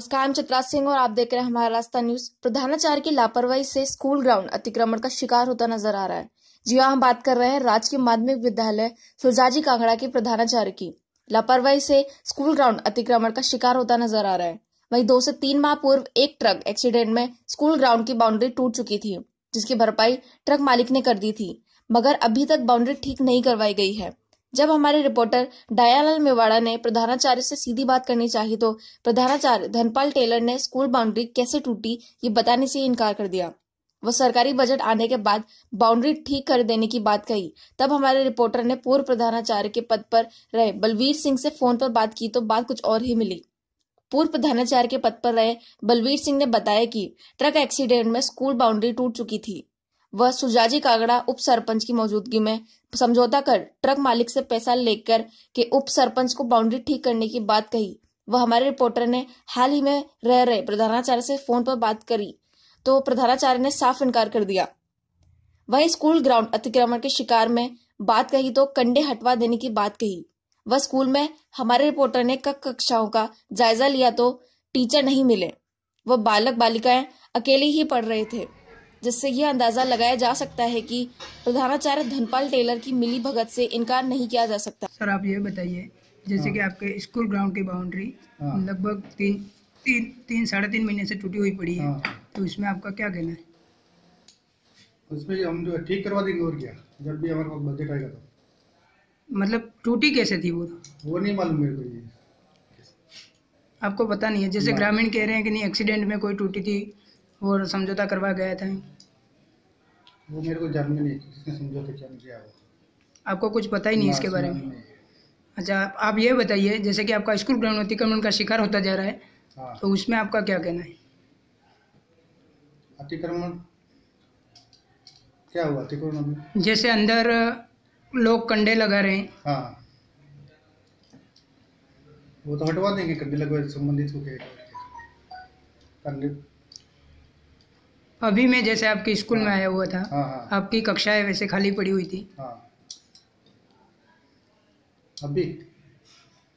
नमस्कार हम चित्रा सिंह और आप देख रहे हैं हमारा रास्ता न्यूज प्रधानाचार्य की लापरवाही से स्कूल ग्राउंड अतिक्रमण का शिकार होता नजर आ रहा है जी हाँ हम बात कर रहे हैं राजकीय माध्यमिक विद्यालय सुलजाजी कांगड़ा के प्रधानाचार्य की लापरवाही से स्कूल ग्राउंड अतिक्रमण का शिकार होता नजर आ रहा है वही दो से तीन माह पूर्व एक ट्रक एक्सीडेंट में स्कूल ग्राउंड की बाउंड्री टूट चुकी थी जिसकी भरपाई ट्रक मालिक ने कर दी थी मगर अभी तक बाउंड्री ठीक नहीं करवाई गई है जब हमारे रिपोर्टर दयालाल मेवाड़ा ने प्रधानाचार्य से सीधी बात करनी चाहिए तो प्रधानाचार्य धनपाल टेलर ने स्कूल बाउंड्री कैसे टूटी ये बताने से इनकार कर दिया वह सरकारी बजट आने के बाद बाउंड्री ठीक कर देने की बात कही तब हमारे रिपोर्टर ने पूर्व प्रधानाचार्य के पद पर रहे बलवीर सिंह से फोन पर बात की तो बात कुछ और ही मिली पूर्व प्रधानाचार्य के पद पर रहे बलवीर सिंह ने बताया कि ट्रक एक्सीडेंट में स्कूल बाउंड्री टूट चुकी थी व सुजाजी कागड़ा उप सरपंच की मौजूदगी में समझौता कर ट्रक मालिक से पैसा लेकर के उप सरपंच को बाउंड्री ठीक करने की बात कही वह हमारे रिपोर्टर ने हाल ही में रह रहे प्रधानाचार्य से फोन पर बात करी तो प्रधानाचार्य ने साफ इनकार कर दिया वही स्कूल ग्राउंड अतिक्रमण के शिकार में बात कही तो कंडे हटवा देने की बात कही वह स्कूल में हमारे रिपोर्टर ने कक कक्षाओं का जायजा लिया तो टीचर नहीं मिले वह बालक बालिकाएं अकेले ही पढ़ रहे थे जिससे यह अंदाजा लगाया जा सकता है कि प्रधानाचार्य धनपाल टेलर की मिली भगत से इनकार नहीं किया जा सकता सर आप ये बताइए जैसे हाँ। कि आपके स्कूल ग्राउंड की बाउंड्री हाँ। लगभग तीन तीन तीन साढ़े तीन महीने से टूटी हुई पड़ी है हाँ। तो इसमें आपका क्या कहना है उसमें हम जो ठीक करवा देंगे और क्या जब भी हमारे पास बजट आएगा तो मतलब टूटी कैसे थी वो वो नहीं मालूम मेरे को ये आपको पता नहीं है जैसे ग्रामीण कह रहे हैं कि नहीं एक्सीडेंट में कोई टूटी थी और समझौता करवा गया था वो मेरे को जानना नहीं किसने समझौता किया आपको कुछ पता ही नहीं इसके बारे में अच्छा आप ये बताइए जैसे कि आपका स्कूल ग्राउंड अतिक्रमण का शिकार होता जा रहा है हाँ। तो उसमें आपका क्या कहना है अतिक्रमण क्या हुआ अतिक्रमण जैसे अंदर लोग कंडे लगा रहे हैं हाँ वो तो हटवा देंगे कंडे लगवा तो संबंधित को क्या कंडे अभी मैं जैसे आपके स्कूल में हाँ। आया हुआ था हाँ, हाँ। आपकी कक्षाएं वैसे खाली पड़ी हुई थी हाँ। अभी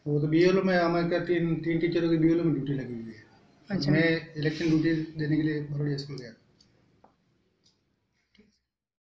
वो तो बीएलओ में हमारे क्या तीन तीन टीचरों की बीएलओ में ड्यूटी लगी हुई है अच्छा मैं इलेक्शन ड्यूटी देने के लिए बड़ोड़िया स्कूल गया